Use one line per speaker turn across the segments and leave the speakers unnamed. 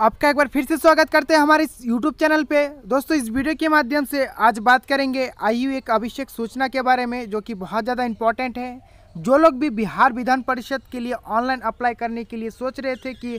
आपका एक बार फिर से स्वागत करते हैं हमारे इस YouTube चैनल पे दोस्तों इस वीडियो के माध्यम से आज बात करेंगे आयु एक अभिषेक सूचना के बारे में जो कि बहुत ज़्यादा इम्पॉर्टेंट है जो लोग भी बिहार विधान परिषद के लिए ऑनलाइन अप्लाई करने के लिए सोच रहे थे कि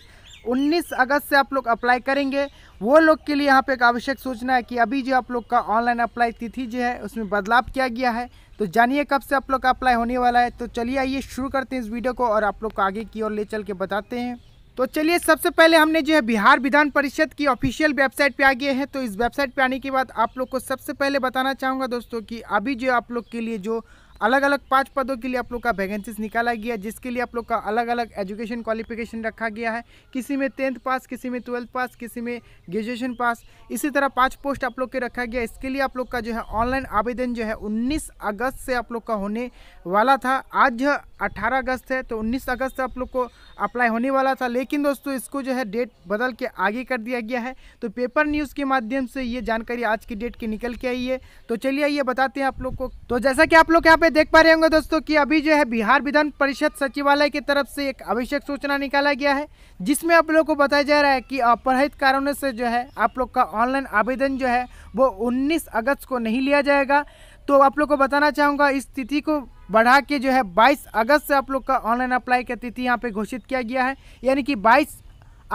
19 अगस्त से आप लोग अप्लाई करेंगे वो लोग के लिए यहाँ पर एक आवश्यक सूचना है कि अभी जो आप लोग का ऑनलाइन अप्लाई तिथि जो है उसमें बदलाव किया गया है तो जानिए कब से आप लोग का अप्लाई होने वाला है तो चलिए आइए शुरू करते हैं इस वीडियो को और आप लोग को आगे की ओर ले चल के बताते हैं तो चलिए सबसे पहले हमने जो है बिहार विधान परिषद की ऑफिशियल वेबसाइट पे आ गए हैं तो इस वेबसाइट पे आने के बाद आप लोग को सबसे पहले बताना चाहूँगा दोस्तों कि अभी जो आप लोग के लिए जो अलग अलग पाँच पदों के लिए आप लोग का वैकेंसीज निकाला गया जिसके लिए आप लोग का अलग अलग एजुकेशन क्वालिफिकेशन रखा गया है किसी में टेंथ पास किसी में ट्वेल्थ पास किसी में ग्रेजुएशन पास इसी तरह पाँच पोस्ट आप लोग के रखा गया इसके लिए आप लोग का जो है ऑनलाइन आवेदन जो है उन्नीस अगस्त से आप लोग का होने वाला था आज 18 अगस्त है तो 19 अगस्त आप लोग को अप्लाई होने वाला था लेकिन दोस्तों इसको जो है डेट बदल के आगे कर दिया गया है तो पेपर न्यूज़ के माध्यम से ये जानकारी आज की डेट की निकल के आई है तो चलिए ये बताते हैं आप लोग को तो जैसा कि आप लोग यहाँ पे देख पा रहे होंगे दोस्तों कि अभी जो है बिहार विधान परिषद सचिवालय की तरफ से एक आवश्यक सूचना निकाला गया है जिसमें आप लोग को बताया जा रहा है कि अपहित कारणों से जो है आप लोग का ऑनलाइन आवेदन जो है वो उन्नीस अगस्त को नहीं लिया जाएगा तो आप लोग को बताना चाहूँगा इस स्थिति को बढ़ा के जो है 22 अगस्त से आप लोग का ऑनलाइन अप्लाई की तिथि यहाँ पे घोषित किया गया है यानी कि 22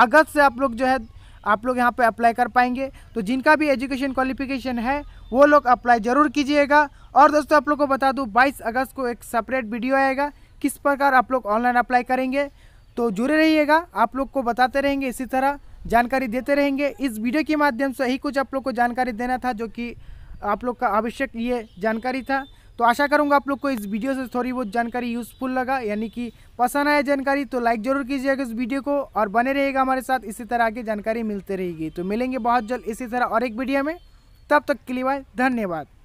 अगस्त से आप लोग जो है आप लोग यहाँ पे अप्लाई कर पाएंगे तो जिनका भी एजुकेशन क्वालिफिकेशन है वो लोग अप्लाई ज़रूर कीजिएगा और दोस्तों आप लोग को बता दूँ बाईस अगस्त को एक सेपरेट वीडियो आएगा किस प्रकार आप लोग ऑनलाइन अप्लाई करेंगे तो जुड़े रहिएगा आप लोग को बताते रहेंगे इसी तरह जानकारी देते रहेंगे इस वीडियो के माध्यम से ही कुछ आप लोग को जानकारी देना था जो कि आप लोग का आवश्यक ये जानकारी था तो आशा करूँगा आप लोग को इस वीडियो से थोड़ी बहुत जानकारी यूज़फुल लगा यानी कि पसंद आया जानकारी तो लाइक ज़रूर कीजिएगा इस वीडियो को और बने रहेगा हमारे साथ इसी तरह आगे जानकारी मिलते रहेगी तो मिलेंगे बहुत जल्द इसी तरह और एक वीडियो में तब तक के लिए धन्यवाद